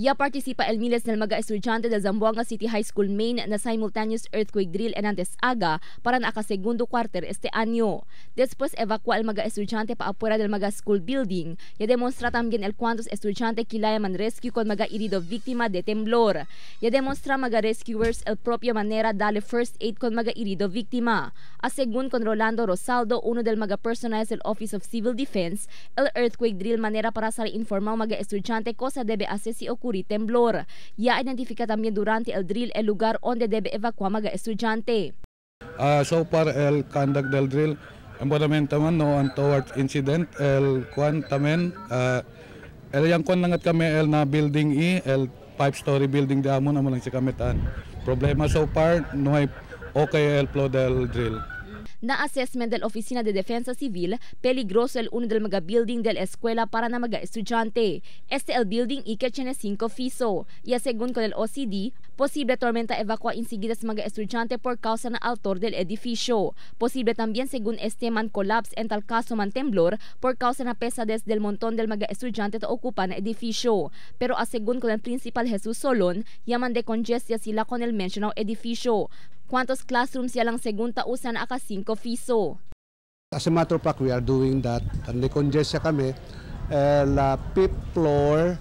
Ya participa el miles del mga estudyante de Zamboanga City High School Main na simultaneous earthquake drill en antes aga para na segundo quarter este año. Después evacua el mga estudyante pa afuera del mga school building. Ya demonstra también el cuantos estudyante kilaya man rescue con mga irido víctima de temblor. Ya demostra mga rescuers el propia manera dale first aid con mga irido víctima. A según con Rolando Rosaldo, uno del mga personajes Office of Civil Defense, el earthquake drill manera para sa informal mga estudyante cosa debe hacer si ocurre Puri temblor. Ya identifica también durante el drill el lugar donde debe evacuar mga estudiante. Uh, so far el conduct del drill, environment naman no untoward incident, el kwan tamen, uh, ah, el yang kwan langat kami el na building E, el five-story building di amon naman lang si kamitan. Problema so far, no hay okay el flow del drill na assessment del Oficina de Defensa Civil, peligroso el uno del mga building del escuela para na mga estudyante. Este el building ike 5 fiso. Y según con el OCD, posible tormenta evacua insigida sa mga estudyante por causa na altor del edificio. Posible también según este man collapse en tal caso man temblor por causa na pesades del montón del mga estudyante to ocupa na edificio. Pero asegun con el principal Jesus Solon, yaman de congestia sila con el mentioned edificio kwantos classrooms yalang segun tausan aka 5 piso. As a matter of fact, we are doing that. Nikongest kami. Eh, la fifth floor,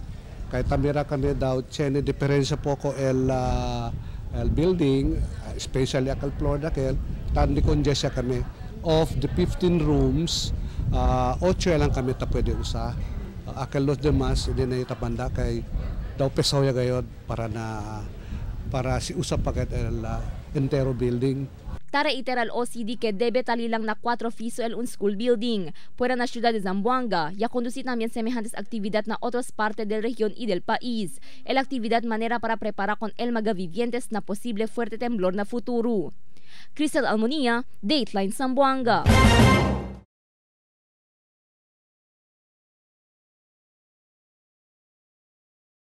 kay tamira kami daw, chene diferensya po ko el, uh, el eh, building, especially akal floor na kel, tan nikongest kami. Of the 15 rooms, uh, ah, 8 lang kami ta pwede usa. Uh, akal los demás, hindi na itapanda kay daw pesoya gayod para na para si usap pagat el uh, entero building. Tara iteral OCD ke debe talilang na 4 fiso el un school building. Fuera na ciudad de Zamboanga, ya conducir también semejantes actividad na otras parte del region y del país. El actividad manera para prepara con el magavivientes na posible fuerte temblor na futuro. Crystal Almonia, Dateline Zamboanga.